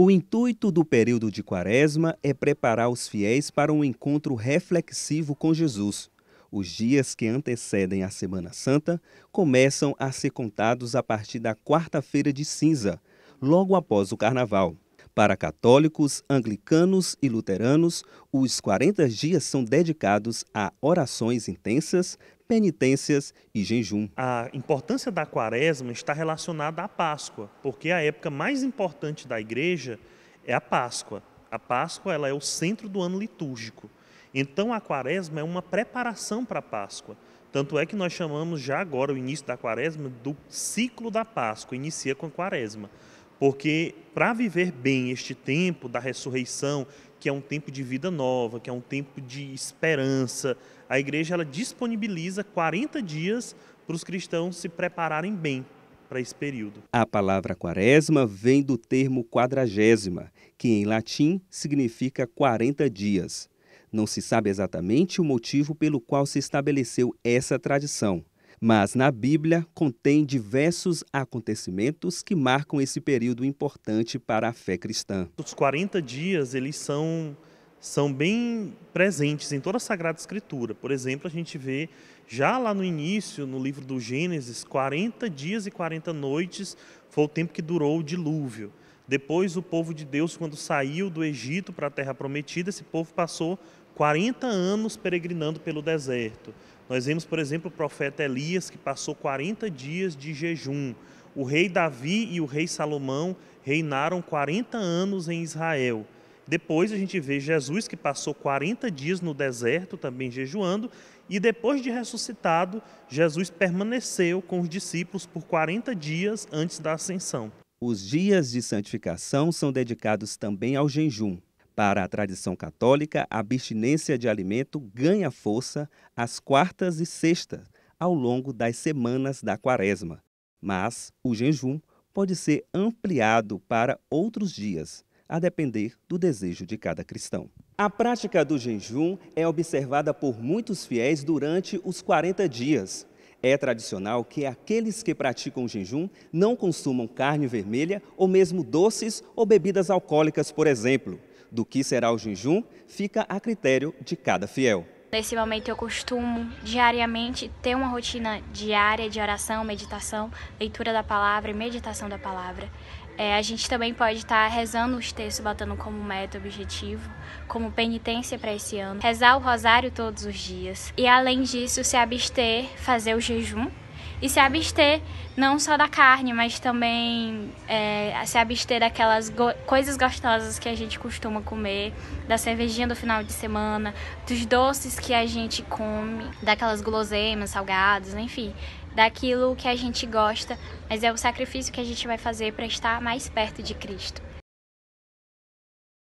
O intuito do período de Quaresma é preparar os fiéis para um encontro reflexivo com Jesus. Os dias que antecedem a Semana Santa começam a ser contados a partir da quarta-feira de cinza, logo após o Carnaval. Para católicos, anglicanos e luteranos, os 40 dias são dedicados a orações intensas, penitências e jejum. A importância da quaresma está relacionada à Páscoa, porque a época mais importante da igreja é a Páscoa. A Páscoa ela é o centro do ano litúrgico. Então a quaresma é uma preparação para a Páscoa. Tanto é que nós chamamos já agora o início da quaresma do ciclo da Páscoa, inicia com a quaresma. Porque para viver bem este tempo da ressurreição, que é um tempo de vida nova, que é um tempo de esperança, a igreja ela disponibiliza 40 dias para os cristãos se prepararem bem para esse período. A palavra quaresma vem do termo quadragésima, que em latim significa 40 dias. Não se sabe exatamente o motivo pelo qual se estabeleceu essa tradição. Mas na Bíblia contém diversos acontecimentos que marcam esse período importante para a fé cristã. Os 40 dias, eles são são bem presentes em toda a Sagrada Escritura. Por exemplo, a gente vê já lá no início, no livro do Gênesis, 40 dias e 40 noites foi o tempo que durou o dilúvio. Depois, o povo de Deus, quando saiu do Egito para a Terra Prometida, esse povo passou 40 anos peregrinando pelo deserto. Nós vemos, por exemplo, o profeta Elias, que passou 40 dias de jejum. O rei Davi e o rei Salomão reinaram 40 anos em Israel. Depois a gente vê Jesus, que passou 40 dias no deserto, também jejuando, e depois de ressuscitado, Jesus permaneceu com os discípulos por 40 dias antes da ascensão. Os dias de santificação são dedicados também ao jejum. Para a tradição católica, a abstinência de alimento ganha força às quartas e sextas, ao longo das semanas da quaresma. Mas o jejum pode ser ampliado para outros dias, a depender do desejo de cada cristão. A prática do jejum é observada por muitos fiéis durante os 40 dias. É tradicional que aqueles que praticam jejum não consumam carne vermelha ou mesmo doces ou bebidas alcoólicas, por exemplo. Do que será o jejum fica a critério de cada fiel. Nesse momento eu costumo diariamente ter uma rotina diária de oração, meditação, leitura da palavra e meditação da palavra. É, a gente também pode estar rezando os textos, botando como meta, objetivo, como penitência para esse ano. Rezar o rosário todos os dias. E além disso, se abster, fazer o jejum e se abster não só da carne, mas também é, se abster daquelas go coisas gostosas que a gente costuma comer, da cervejinha do final de semana, dos doces que a gente come, daquelas guloseimas, salgados, enfim, daquilo que a gente gosta, mas é o sacrifício que a gente vai fazer para estar mais perto de Cristo.